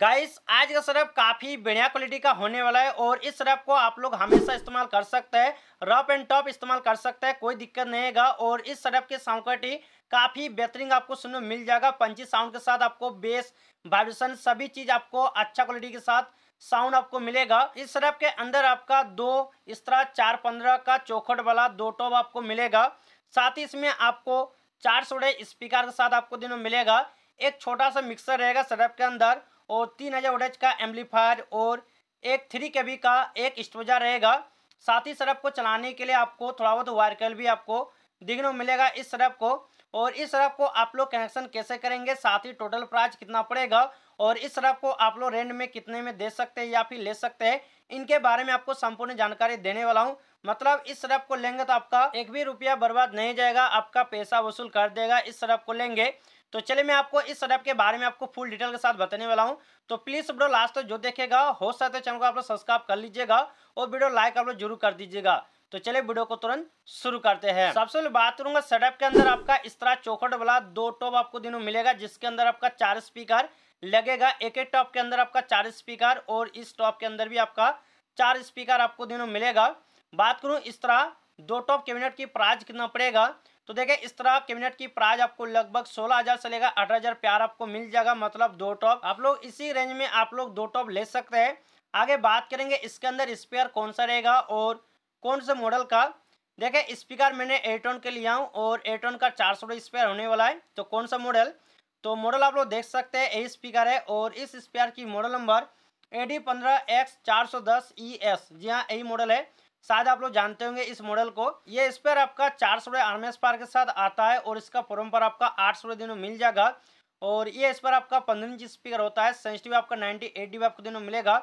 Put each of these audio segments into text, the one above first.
guys आज का Surf काफ़ी बढ़िया क्वालिटी का होने वाला है और इस सरफ को आप लोग हमेशा इस्तेमाल कर सकते हैं रफ एंड टॉप इस्तेमाल कर सकते हैं कोई दिक्कत नहीं है और इस सरप की साउंडक्वालिटी काफ़ी बेहतरीन आपको सुनने मिल जाएगा पंची साउंड के साथ आपको बेस वाइब्रेशन सभी चीज़ आपको अच्छा क्वालिटी के साथ साउंड आपको मिलेगा इस सरफ के अंदर आपका दो इस तरह चार पंद्रह का चौखट वाला दो टॉप आपको मिलेगा साथ ही इसमें आपको चार सोडे स्पीकर के साथ आपको दिनों मिलेगा एक छोटा सा मिक्सर रहेगा सरफ के अंदर और तीन हज़ार वोल्टेज का एम्पलीफायर और एक थ्री के का एक स्टोजा रहेगा साथ ही सरफ को चलाने के लिए आपको थोड़ा बहुत वायर कल भी आपको देखने को मिलेगा इस सरफ को और इस सरफ को आप लोग कनेक्शन कैसे करेंगे साथ ही टोटल प्राइस कितना पड़ेगा और इस सरफ को आप लोग रेंट में कितने में दे सकते हैं या फिर ले सकते हैं इनके बारे में आपको संपूर्ण जानकारी देने वाला हूँ मतलब इस शराब को लेंगे तो आपका एक भी रुपया बर्बाद नहीं जाएगा आपका पैसा वसूल कर देगा इस शराब को लेंगे तो चलिए मैं आपको इस शराब के बारे में आपको फुल डिटेल के साथ बताने वाला हूँ तो प्लीज़ ब्रो लास्ट तक जो देखेगा हो सकता है चैनल को आप लोग सब्सक्राइब कर लीजिएगा और वीडियो लाइक आप लोग जरूर कर दीजिएगा तो चलिए वीडियो को तुरंत शुरू करते हैं सबसे पहले बात करूंगा सेटअप के अंदर आपका इस तरह चौखट वाला दो टॉप आपको दिनों मिलेगा जिसके अंदर आपका चार स्पीकर लगेगा एक एक टॉप के अंदर आपका चार स्पीकर और इस टॉप के अंदर भी आपका चार स्पीकर आपको दिनों मिलेगा बात करूँ इस तरह दो टॉप कैबिनेट की प्राइज कितना पड़ेगा तो देखे इस तरह कैबिनेट की प्राइज आपको लगभग सोलह हजार से लेगा अठारह हजार प्यार आपको मिल जाएगा मतलब दो टॉप आप लोग इसी रेंज में आप लोग दो टॉप ले सकते हैं आगे बात करेंगे इसके अंदर स्पेयर कौन सा रहेगा और कौन से मॉडल का देखे स्पीकर मैंने एयरटोन के लिया हूँ और एयरटोन का चार सौ स्पेयर होने वाला है तो कौन सा मॉडल तो मॉडल आप लोग देख सकते हैं यही स्पीकर है और इस स्पीकर की मॉडल नंबर ए डी पंद्रह एक्स चार सौ दस ई एस जी हाँ यही मॉडल है शायद आप लोग जानते होंगे इस मॉडल को ये स्पेयर आपका चार सौ आर्म स्पार के साथ आता है और इसका फोरम पर आपका आठ सौ दिनों मिल जाएगा और ये इस पर आपका पंद्रह इंच स्पीकर होता है सेंसिटिव आपका नाइनटी एट डी आपको दिनों मिलेगा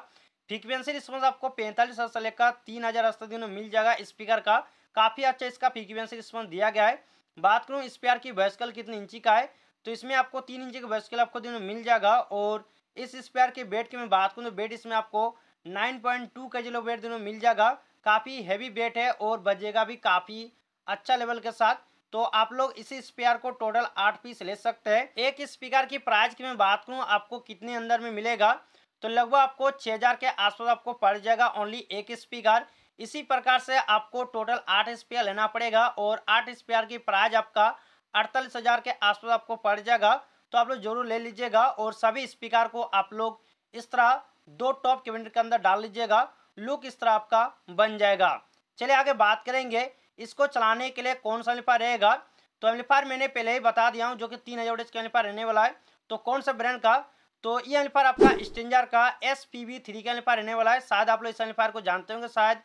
फ्रीक्वेंसी रिस्पॉन्स आपको पैंतालीस हज़ार से लेकर तीन हज़ार हज़ार दिनों मिल जाएगा स्पीकर का काफ़ी अच्छा इसका फ्रीक्वेंसी रिस्पॉन्स दिया गया है बात करूँ स्पेयर की बेस्कल कितनी इंची का है तो इसमें आपको तीन इंची का बेस्कल आपको दिनों मिल जाएगा और इस स्पेयर के बेट की मैं बात करूँ तो बेट इसमें आपको नाइन पॉइंट टू के जी लो बेड दिनों मिल जाएगा काफ़ी हैवी वेट है और बजेगा भी काफ़ी अच्छा लेवल के साथ तो आप लोग इसी स्पीकर को टोटल आठ पीस ले सकते हैं एक स्पीकर की प्राइस की मैं बात करूँ आपको कितने अंदर में मिलेगा तो लगभग आपको छः हज़ार के आसपास आपको पड़ जाएगा ओनली एक स्पीकर इसी प्रकार से आपको टोटल आठ स्पेयर लेना पड़ेगा और आठ स्पेयर की प्राइज आपका अड़तालीस हज़ार के आसपास आपको पड़ जाएगा तो आप लोग जरूर ले लीजिएगा और सभी स्पीकर को आप लोग इस तरह दो टॉप कैबिनेट के अंदर डाल लीजिएगा लुक इस तरह आपका बन जाएगा चलिए आगे बात करेंगे इसको चलाने के लिए कौन सा एम्पलीफायर रहेगा तो एम्पलीफायर मैंने पहले ही बता दिया हूँ जो कि तीन हज़ार का एम्पलीफायर रहने वाला है तो कौन सा ब्रांड का तो ये एम्पलीफायर आपका स्टेंजर का एस पी वी थ्री का एम्पलीफायर रहने वाला है शायद आप लोग इस एम्पलीफायर को जानते होंगे शायद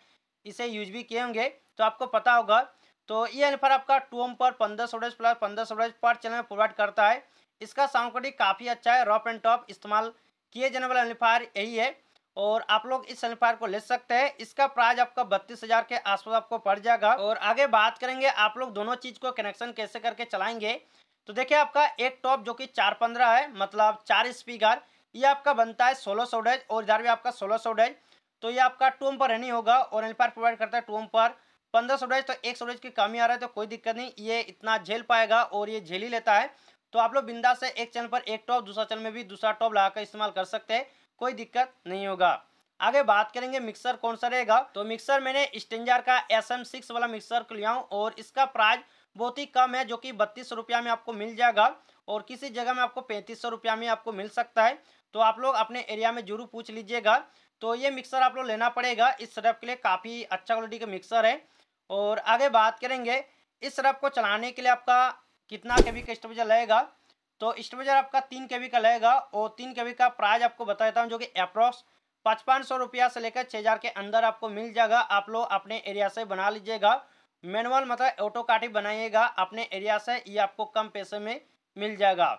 इसे यूज भी किए होंगे तो आपको पता होगा तो ये एम्पलीफायर आपका टू ओम पर पंद्रह सोडेज प्लस पंद्रह सोडेज पर चैनल में प्रोवाइड करता है इसका साउंड क्वालिटी काफ़ी अच्छा है रॉप एंड टॉप इस्तेमाल किए जाने वाला एम्पलीफायर यही है और आप लोग इस सनफायर को ले सकते हैं इसका प्राइस आपका बत्तीस हजार के आसपास आपको पड़ जाएगा और आगे बात करेंगे आप लोग दोनों चीज को कनेक्शन कैसे करके चलाएंगे तो देखिए आपका एक टॉप जो कि चार पंद्रह है मतलब चार स्पीकर ये आपका बनता है सोलह सौ डेज और इधर भी आपका सोलह सौ डेज तो ये आपका टूम पर रहनी होगा और एल्पायर प्रोवाइड करता है टूम पर पंद्रह सौ डेज तो एक सौ डेज की कमी आ रहा है तो कोई दिक्कत नहीं ये इतना झेल पाएगा और ये झेल ही लेता है तो आप लोग बिंदा से एक चैनल पर एक टॉप दूसरा चैनल में भी दूसरा टॉप लगाकर इस्तेमाल कर सकते हैं कोई दिक्कत नहीं होगा आगे बात करेंगे मिक्सर कौन सा रहेगा तो मिक्सर मैंने स्टेंजर का एस एम सिक्स वाला मिक्सर लिया हूँ और इसका प्राइस बहुत ही कम है जो कि बत्तीस रुपया में आपको मिल जाएगा और किसी जगह में आपको पैंतीस सौ रुपया में आपको मिल सकता है तो आप लोग अपने एरिया में जरूर पूछ लीजिएगा तो ये मिक्सर आप लोग लेना पड़ेगा इस सरफ के लिए काफ़ी अच्छा क्वालिटी का मिक्सर है और आगे बात करेंगे इस सरफ को चलाने के लिए आपका कितना के वी का लगेगा तो स्टेबलाइजर आपका तीन के का लगेगा और तीन के का प्राइस आपको बता देता हूँ जो कि अप्रॉक्स पचपन सौ रुपया से लेकर छः हज़ार के अंदर आपको मिल जाएगा आप लोग अपने एरिया से बना लीजिएगा मैनुअल मतलब ऑटो काट ही बनाइएगा अपने एरिया से ये आपको कम पैसे में मिल जाएगा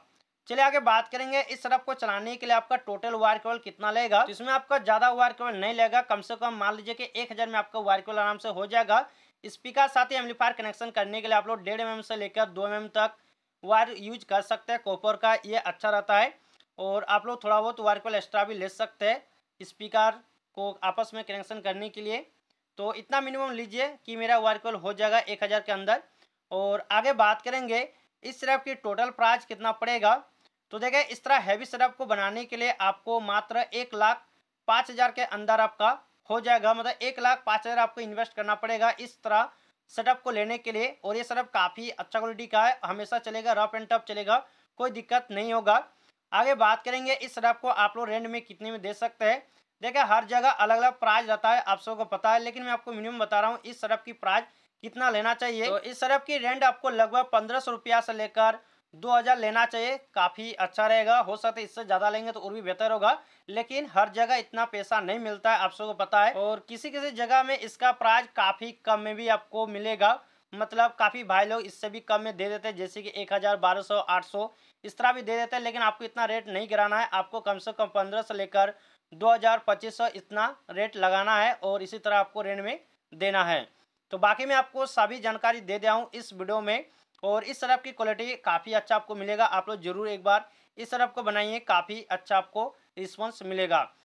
चलिए आगे बात करेंगे इस सड़क को चलाने के लिए आपका टोटल वायर केबल कितना लेगा तो इसमें आपका ज़्यादा वायर केबल नहीं लेगा कम से कम मान लीजिए कि एक हज़ार में आपका वायर केबल आराम से हो जाएगा स्पीकर साथ ही एम्पलीफायर कनेक्शन करने के लिए आप लोग डेढ़ एम से लेकर दो एम तक वायर यूज कर सकते हैं कॉपर का ये अच्छा रहता है और आप लोग थोड़ा बहुत वायर कॉल एक्स्ट्रा भी ले सकते हैं स्पीकर को आपस में कनेक्शन करने के लिए तो इतना मिनिमम लीजिए कि मेरा वायर कॉल हो जाएगा एक हज़ार के अंदर और आगे बात करेंगे इस सिरप की टोटल प्राइस कितना पड़ेगा तो देखिए इस तरह हैवी सिरप को बनाने के लिए आपको मात्र एक लाख पाँच हज़ार के अंदर आपका हो जाएगा मतलब एक लाख पाँच हज़ार आपको इन्वेस्ट करना पड़ेगा इस तरह सेटअप को लेने के लिए और ये सेटअप काफ़ी अच्छा क्वालिटी का है हमेशा चलेगा रफ एंड टफ चलेगा कोई दिक्कत नहीं होगा आगे बात करेंगे इस सेटअप को आप लोग रेंट में कितने में दे सकते हैं देखिए हर जगह अलग अलग प्राइस रहता है आप सबको पता है लेकिन मैं आपको मिनिमम बता रहा हूँ इस सेटअप की प्राइस कितना लेना चाहिए तो इस सेटअप की रेंट आपको लगभग पंद्रह सौ रुपया से लेकर दो हज़ार लेना चाहिए काफ़ी अच्छा रहेगा हो सकता है इससे ज़्यादा लेंगे तो और भी बेहतर होगा लेकिन हर जगह इतना पैसा नहीं मिलता है आप सबको पता है और किसी किसी जगह में इसका प्राइस काफ़ी कम में भी आपको मिलेगा मतलब काफ़ी भाई लोग इससे भी कम में दे देते हैं जैसे कि एक हज़ार बारह सौ आठ सौ इस तरह भी दे देते हैं लेकिन आपको इतना रेट नहीं गिराना है आपको कम से कम पंद्रह सौ लेकर दो हज़ार पच्चीस सौ इतना रेट लगाना है और इसी तरह आपको रेंट में देना है तो बाकी मैं आपको सभी जानकारी दे दिया हूँ इस वीडियो में और इस सरफ की क्वालिटी काफ़ी अच्छा आपको मिलेगा आप लोग जरूर एक बार इस सरफ को बनाइए काफ़ी अच्छा आपको रिस्पॉन्स मिलेगा